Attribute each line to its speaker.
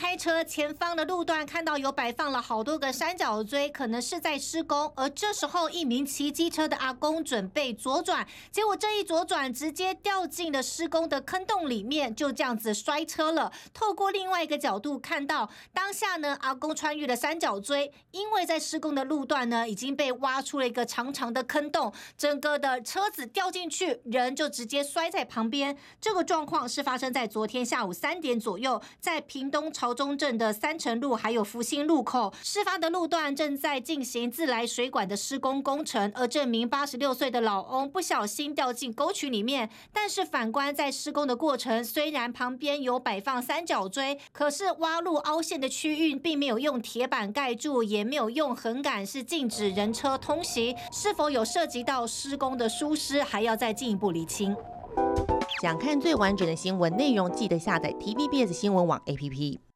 Speaker 1: 开车前方的路段看到有摆放了好多个三角锥，可能是在施工。而这时候，一名骑机车的阿公准备左转，结果这一左转直接掉进了施工的坑洞里面，就这样子摔车了。透过另外一个角度看到，当下呢阿公穿越了三角锥，因为在施工的路段呢已经被挖出了一个长长的坑洞，整个的车子掉进去，人就直接摔在旁边。这个状况是发生在昨天下午三点左右，在屏东朝。中正的三城路还有福兴路口事发的路段正在进行自来水管的施工工程，而这名八十六岁的老翁不小心掉进沟渠里面。但是反观在施工的过程，虽然旁边有摆放三角锥，可是挖路凹陷的区域并没有用铁板盖住，也没有用横杆，是禁止人车通行。是否有涉及到施工的疏失，还要再进一步厘清。想看最完整的新闻内容，记得下载 TVBS 新闻网 APP。